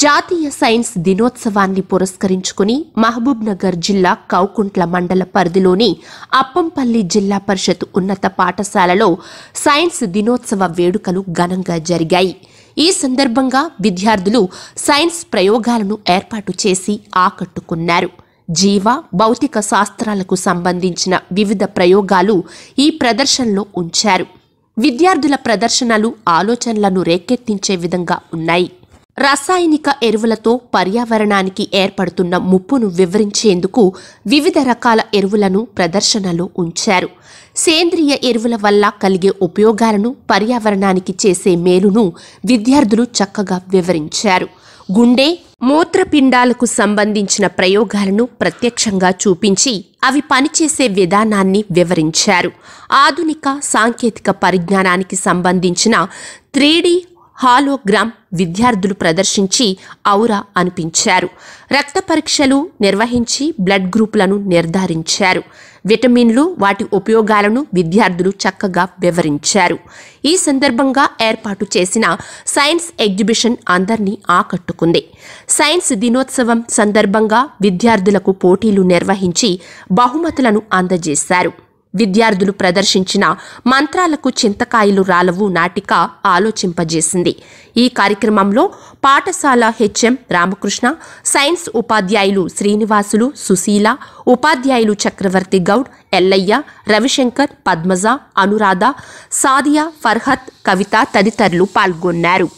జాతీయ సైన్స్ దినోత్సవాన్ని పురస్కరించుకుని మహబూబ్ నగర్ జిల్లా కౌకుంట్ల మండల పరిధిలోని అప్పంపల్లి జిల్లా పరిషత్ ఉన్నత పాఠశాలలో సైన్స్ దినోత్సవ వేడుకలు ఘనంగా జరిగాయి ఈ సందర్భంగా విద్యార్థులు సైన్స్ ప్రయోగాలను ఏర్పాటు చేసి ఆకట్టుకున్నారు జీవ భౌతిక శాస్త్రాలకు సంబంధించిన వివిధ ప్రయోగాలు ఈ ప్రదర్శనలో ఉంచారు విద్యార్థుల ప్రదర్శనలు ఆలోచనలను రేకెత్తించే విధంగా ఉన్నాయి రసాయనిక ఎరువులతో పర్యావరణానికి ఏర్పడుతున్న ముప్పును వివరించేందుకు వివిధ రకాల ఎరువులను ప్రదర్శనలో ఉంచారు సేంద్రియ ఎరువుల వల్ల కలిగే ఉపయోగాలను పర్యావరణానికి చేసే మేలును విద్యార్థులు చక్కగా వివరించారు గుండె మూత్రపిండాలకు సంబంధించిన ప్రయోగాలను ప్రత్యక్షంగా చూపించి అవి పనిచేసే విధానాన్ని వివరించారు ఆధునిక సాంకేతిక పరిజ్ఞానానికి సంబంధించిన త్రీడీ హాలోగ్రామ్ విద్యార్థులు ప్రదర్శించి ఔరా అనిపించారు రక్త పరీక్షలు నిర్వహించి బ్లడ్ గ్రూపులను నిర్ధారించారు విటమిన్లు వాటి ఉపయోగాలను విద్యార్థులు చక్కగా వివరించారు ఈ సందర్భంగా ఏర్పాటు చేసిన సైన్స్ ఎగ్జిబిషన్ అందరినీ ఆకట్టుకుంది సైన్స్ దినోత్సవం సందర్భంగా విద్యార్థులకు పోటీలు నిర్వహించి బహుమతులను అందజేశారు విద్యార్థులు ప్రదర్శించిన మంత్రాలకు చింతకాయలు రాలవు నాటిక ఆలోచింపజేసింది ఈ కార్యక్రమంలో పాఠశాల హెచ్ఎం రామకృష్ణ సైన్స్ ఉపాధ్యాయులు శ్రీనివాసులు సుశీల ఉపాధ్యాయులు చక్రవర్తి గౌడ్ ఎల్లయ్య రవిశంకర్ పద్మజ అనురాధ సాదియా ఫర్హత్ కవిత తదితరులు పాల్గొన్నారు